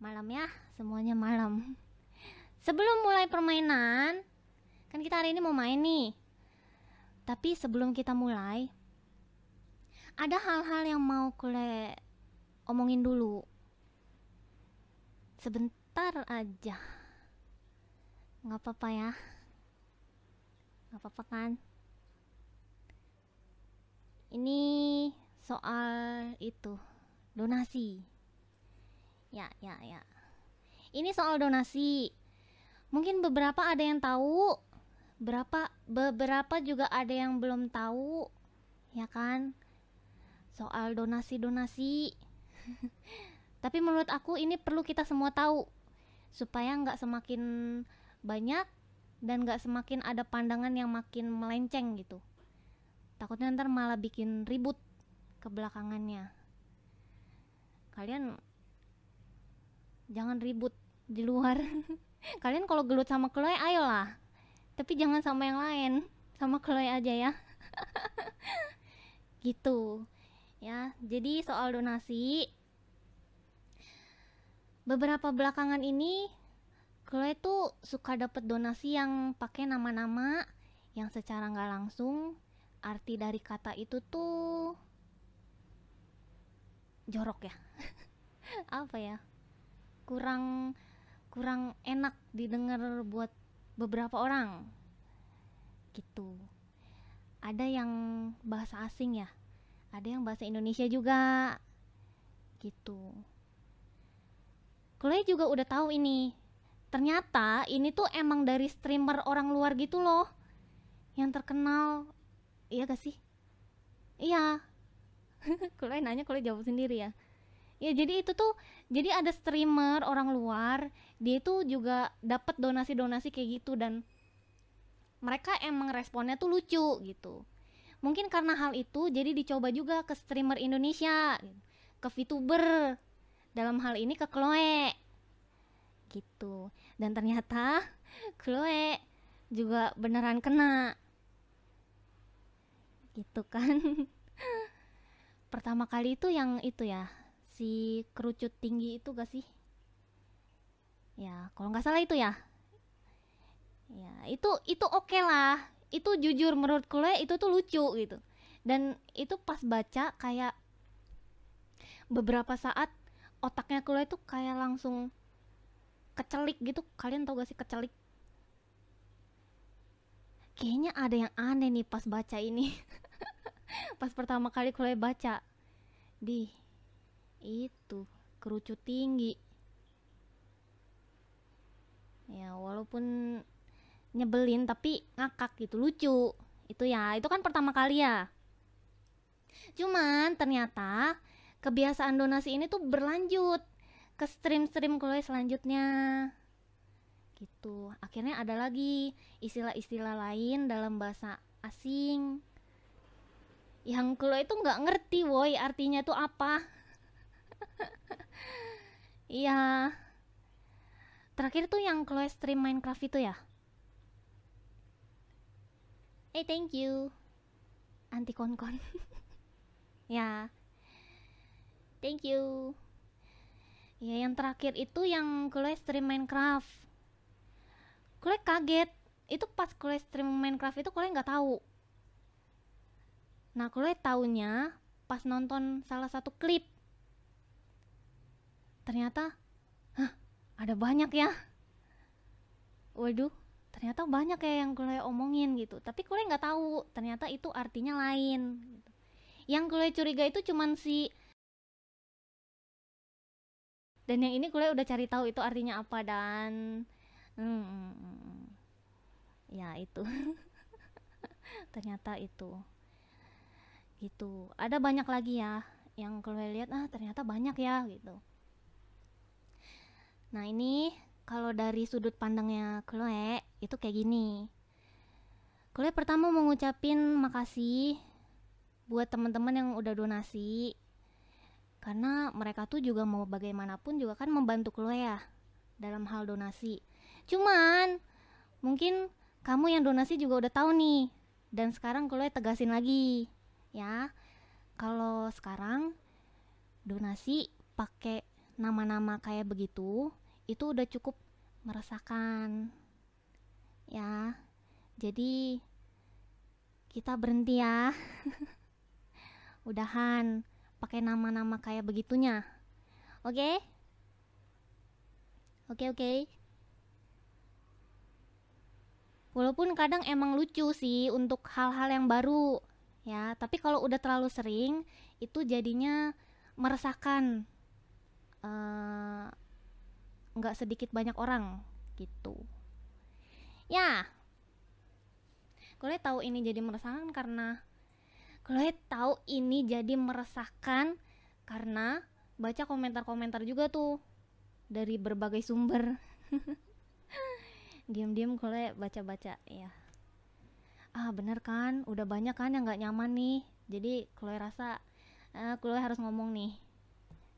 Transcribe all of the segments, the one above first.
malam ya semuanya malam sebelum mulai permainan kan kita hari ini mau main nih tapi sebelum kita mulai ada hal-hal yang mau kule omongin dulu sebentar aja nggak apa-apa ya nggak apa-apa kan ini soal itu donasi ya ya ya ini soal donasi mungkin beberapa ada yang tahu berapa beberapa juga ada yang belum tahu ya kan soal donasi donasi tapi menurut aku ini perlu kita semua tahu supaya nggak semakin banyak dan nggak semakin ada pandangan yang makin melenceng gitu takutnya ntar malah bikin ribut kebelakangannya. kalian jangan ribut di luar kalian kalau gelut sama Chloe ayolah tapi jangan sama yang lain sama Chloe aja ya gitu ya jadi soal donasi beberapa belakangan ini Chloe tuh suka dapet donasi yang pakai nama-nama yang secara nggak langsung arti dari kata itu tuh jorok ya apa ya kurang kurang enak didengar buat beberapa orang gitu ada yang bahasa asing ya ada yang bahasa Indonesia juga gitu kalian juga udah tahu ini ternyata ini tuh emang dari streamer orang luar gitu loh yang terkenal iya gak sih iya kalian nanya kalian jawab sendiri ya ya jadi itu tuh jadi ada streamer orang luar dia itu juga dapat donasi donasi kayak gitu dan mereka emang responnya tuh lucu gitu mungkin karena hal itu jadi dicoba juga ke streamer Indonesia ke VTuber dalam hal ini ke Chloe gitu dan ternyata Chloe juga beneran kena gitu kan pertama kali itu yang itu ya si kerucut tinggi itu gak sih ya kalau nggak salah itu ya ya itu itu oke okay lah itu jujur menurut kue itu tuh lucu gitu dan itu pas baca kayak beberapa saat otaknya kue itu kayak langsung kecelik gitu kalian tau gak sih kecelik kayaknya ada yang aneh nih pas baca ini pas pertama kali kue baca di itu kerucut tinggi ya walaupun nyebelin tapi ngakak gitu lucu itu ya itu kan pertama kali ya cuman ternyata kebiasaan donasi ini tuh berlanjut ke stream-stream Chloe selanjutnya gitu akhirnya ada lagi istilah-istilah lain dalam bahasa asing yang Chloe itu nggak ngerti woi artinya itu apa Iya. Terakhir tuh yang Chloe stream Minecraft itu ya? Eh, hey, thank you. Anti konkon. ya. Thank you. Ya, yang terakhir itu yang Chloe stream Minecraft. Chloe kaget. Itu pas Chloe stream Minecraft itu Chloe nggak tahu. Nah, Chloe taunya pas nonton salah satu klip ternyata Hah, ada banyak ya waduh ternyata banyak ya yang kuliah omongin gitu tapi kuliah nggak tahu ternyata itu artinya lain gitu. yang kuliah curiga itu cuman si dan yang ini kuliah udah cari tahu itu artinya apa dan hmm, hmm, hmm. hmm. ya itu ternyata itu gitu ada banyak lagi ya yang kule lihat ah ternyata banyak ya gitu Nah ini kalau dari sudut pandangnya Chloe itu kayak gini. Chloe pertama mau ngucapin makasih buat teman-teman yang udah donasi karena mereka tuh juga mau bagaimanapun juga kan membantu Chloe ya dalam hal donasi. Cuman mungkin kamu yang donasi juga udah tahu nih dan sekarang Chloe tegasin lagi ya. Kalau sekarang donasi pakai nama-nama kayak begitu itu udah cukup meresahkan ya jadi kita berhenti ya udahan pakai nama-nama kayak begitunya oke okay? oke okay, oke okay. walaupun kadang emang lucu sih untuk hal-hal yang baru ya tapi kalau udah terlalu sering itu jadinya meresahkan uh, eh, nggak sedikit banyak orang gitu ya Kule tahu ini jadi meresahkan karena Kule tahu ini jadi meresahkan karena baca komentar-komentar juga tuh dari berbagai sumber diam-diam Kule baca-baca ya ah bener kan udah banyak kan yang nggak nyaman nih jadi Kule rasa uh, eh, Kule harus ngomong nih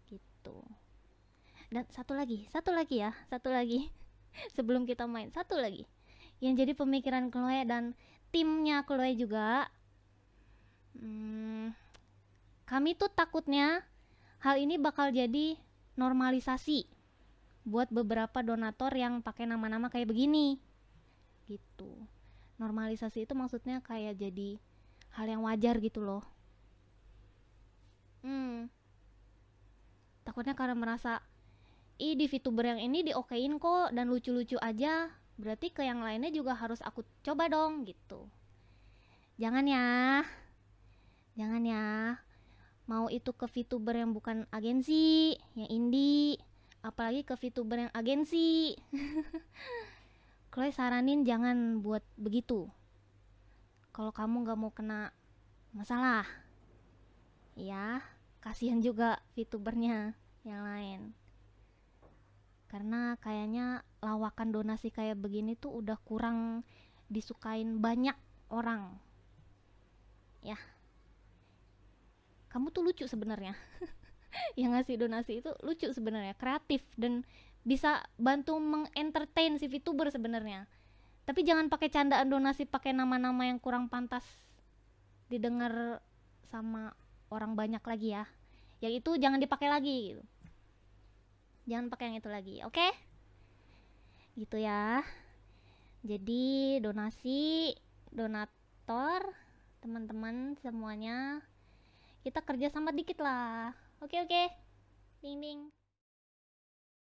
gitu dan satu lagi satu lagi ya satu lagi sebelum kita main satu lagi yang jadi pemikiran Chloe dan timnya Chloe juga hmm, kami tuh takutnya hal ini bakal jadi normalisasi buat beberapa donator yang pakai nama-nama kayak begini gitu normalisasi itu maksudnya kayak jadi hal yang wajar gitu loh hmm takutnya karena merasa ih di VTuber yang ini di okein kok dan lucu-lucu aja berarti ke yang lainnya juga harus aku coba dong gitu jangan ya jangan ya mau itu ke VTuber yang bukan agensi yang indie apalagi ke VTuber yang agensi Chloe saranin jangan buat begitu kalau kamu nggak mau kena masalah ya kasihan juga VTubernya yang lain karena kayaknya lawakan donasi kayak begini tuh udah kurang disukain banyak orang ya kamu tuh lucu sebenarnya yang ngasih donasi itu lucu sebenarnya kreatif dan bisa bantu mengentertain si VTuber sebenarnya tapi jangan pakai candaan donasi pakai nama-nama yang kurang pantas didengar sama orang banyak lagi ya yang itu jangan dipakai lagi gitu jangan pakai yang itu lagi oke okay? gitu ya jadi donasi donator teman-teman semuanya kita kerja sama dikit lah oke okay, oke okay. ding ding